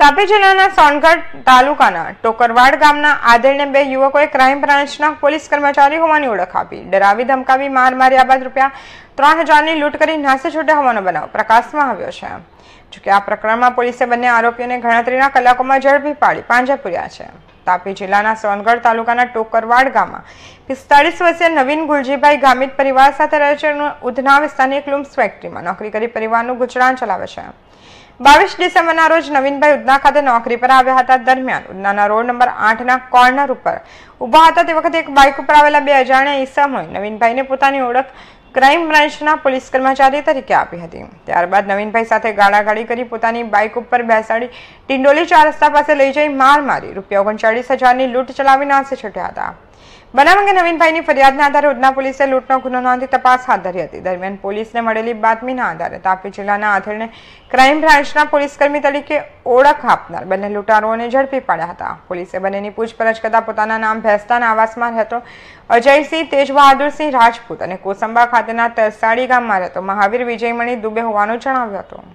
તાપી જિલ્લાના સોનગઢ તાલુકાના ટોકરવાડ ગામના આદરને બે યુવકોએ ક્રાઇમ બ્રાન્ચના પોલીસ કર્મચારી હોવાની ઓળખ આપી ડરાવી ધમકાવી માર માર્યા બાદ રૂપિયા ત્રણ હજારની લૂંટ કરી નાસી છૂટ્યા હોવાનો બનાવ પ્રકાશમાં આવ્યો છે જોકે આ પ્રકરણમાં પોલીસે બંને આરોપીઓને ગણતરીના કલાકોમાં ઝડપી પાડી પાંજે પૂર્યા છે તાપી જિલ્લાના સોનગઢ તાલુકાના ટોકરવાડ ગામમાં પિસ્તાળીસ વર્ષીય નવીન ગુલજીભાઈ ગામિત પરિવાર સાથે રહે છે ઉધના વિસ્તારની એક લુમ્સ ફેક્ટરીમાં નોકરી કરી પરિવારનું ગુજરાન ચલાવે છે બાવીસ ડિસેમ્બરના રોજ નવીનભાઈ ઉદના ખાતે નોકરી પર આવ્યા હતા દરમિયાન ઉદનાના રોડ નંબર આઠના કોર્નર ઉપર ઊભા હતા તે વખતે એક બાઇક ઉપર આવેલા બે અજાણ્યા ઈસમોએ નવીનભાઈને પોતાની ઓળખ ક્રાઇમ બ્રાન્ચના પોલીસ કર્મચારી તરીકે આપી હતી ત્યારબાદ નવીનભાઈ સાથે ગાળાગાળી કરી પોતાની બાઇક ઉપર બેસાડી ટિંડોલી ચાર રસ્તા પાસે લઈ જઈ માર મારી રૂપિયા ઓગણચાળીસ હજારની લૂંટ ચલાવી નાસે છૂટ્યા હતા બનાવ અંગે નવીનભાઈની ફરિયાદના આધારે ઉધના પોલીસે લૂંટનો ગુનો નોંધી તપાસ હાથ ધરી હતી દરમિયાન પોલીસને મળેલી બાતમીના આધારે તાપી જિલ્લાના આથેડને ક્રાઇમ બ્રાન્ચના પોલીસકર્મી તરીકે ઓળખ આપનાર બંને લૂંટારોને ઝડપી પાડ્યા હતા પોલીસે બંનેની પૂછપરછ કરતા પોતાના નામ ભેસ્તાના આવાસમાં રહેતો અજયસિંહ તેજબહાદુરસિંહ રાજપૂત અને કોસંબા ખાતે ખાતના તરસાડી ગામમાં રહેતો મહાવીર વિજયમણી દુબે હોવાનું જણાવ્યું હતું